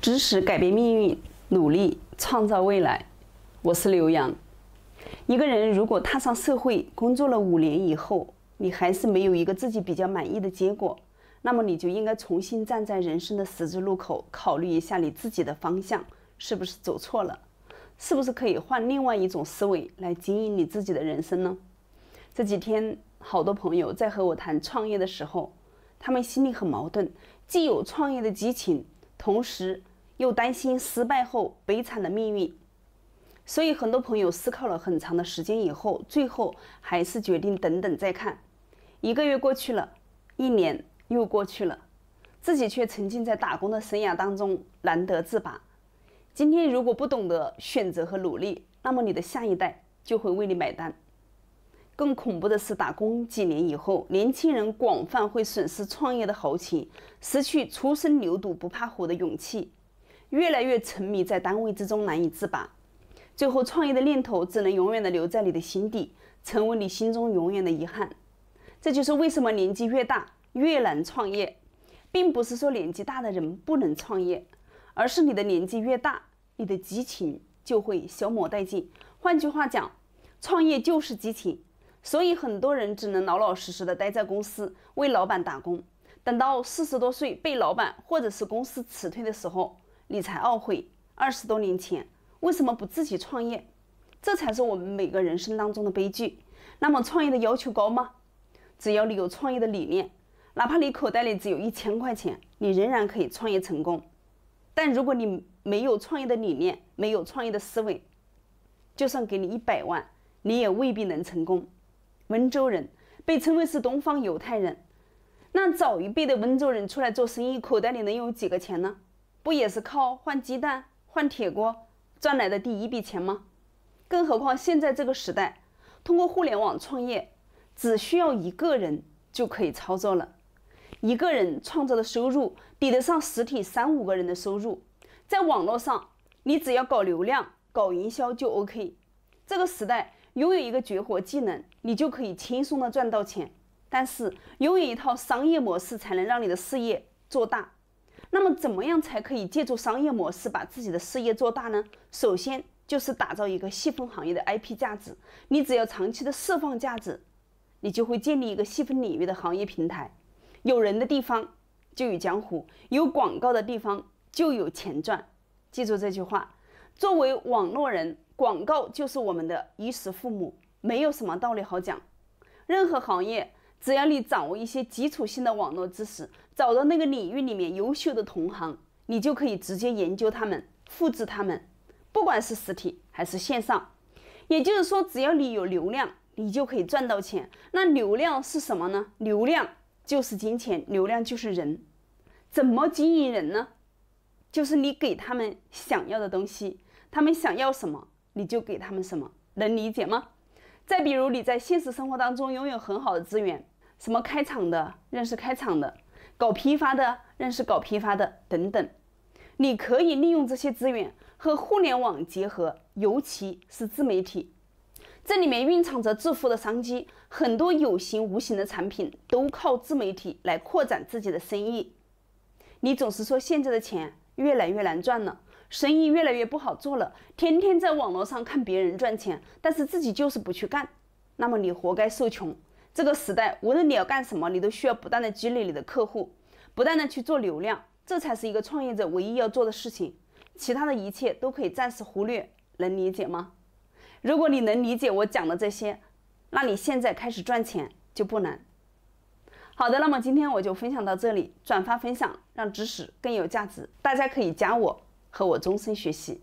知识改变命运，努力创造未来。我是刘洋。一个人如果踏上社会工作了五年以后，你还是没有一个自己比较满意的结果，那么你就应该重新站在人生的十字路口，考虑一下你自己的方向是不是走错了，是不是可以换另外一种思维来经营你自己的人生呢？这几天好多朋友在和我谈创业的时候，他们心里很矛盾，既有创业的激情，同时。又担心失败后悲惨的命运，所以很多朋友思考了很长的时间以后，最后还是决定等等再看。一个月过去了，一年又过去了，自己却沉浸在打工的生涯当中，难得自拔。今天如果不懂得选择和努力，那么你的下一代就会为你买单。更恐怖的是，打工几年以后，年轻人广泛会损失创业的豪情，失去初生牛犊不怕虎的勇气。越来越沉迷在单位之中，难以自拔，最后创业的念头只能永远的留在你的心底，成为你心中永远的遗憾。这就是为什么年纪越大越难创业，并不是说年纪大的人不能创业，而是你的年纪越大，你的激情就会消磨殆尽。换句话讲，创业就是激情，所以很多人只能老老实实的待在公司为老板打工，等到四十多岁被老板或者是公司辞退的时候。理财懊悔二十多年前为什么不自己创业？这才是我们每个人生当中的悲剧。那么创业的要求高吗？只要你有创业的理念，哪怕你口袋里只有一千块钱，你仍然可以创业成功。但如果你没有创业的理念，没有创业的思维，就算给你一百万，你也未必能成功。温州人被称为是东方犹太人，那早一辈的温州人出来做生意，口袋里能有几个钱呢？不也是靠换鸡蛋换铁锅赚来的第一笔钱吗？更何况现在这个时代，通过互联网创业，只需要一个人就可以操作了。一个人创造的收入，抵得上实体三五个人的收入。在网络上，你只要搞流量、搞营销就 OK。这个时代，拥有一个绝活技能，你就可以轻松的赚到钱。但是，拥有一套商业模式，才能让你的事业做大。那么，怎么样才可以借助商业模式把自己的事业做大呢？首先就是打造一个细分行业的 IP 价值。你只要长期的释放价值，你就会建立一个细分领域的行业平台。有人的地方就有江湖，有广告的地方就有钱赚。记住这句话，作为网络人，广告就是我们的衣食父母，没有什么道理好讲。任何行业。只要你掌握一些基础性的网络知识，找到那个领域里面优秀的同行，你就可以直接研究他们，复制他们，不管是实体还是线上。也就是说，只要你有流量，你就可以赚到钱。那流量是什么呢？流量就是金钱，流量就是人。怎么经营人呢？就是你给他们想要的东西，他们想要什么，你就给他们什么，能理解吗？再比如你在现实生活当中拥有很好的资源。什么开厂的，认识开厂的；搞批发的，认识搞批发的，等等。你可以利用这些资源和互联网结合，尤其是自媒体，这里面蕴藏着致富的商机。很多有形无形的产品都靠自媒体来扩展自己的生意。你总是说现在的钱越来越难赚了，生意越来越不好做了，天天在网络上看别人赚钱，但是自己就是不去干，那么你活该受穷。这个时代，无论你要干什么，你都需要不断的积累你的客户，不断的去做流量，这才是一个创业者唯一要做的事情。其他的一切都可以暂时忽略，能理解吗？如果你能理解我讲的这些，那你现在开始赚钱就不难。好的，那么今天我就分享到这里，转发分享，让知识更有价值。大家可以加我，和我终身学习。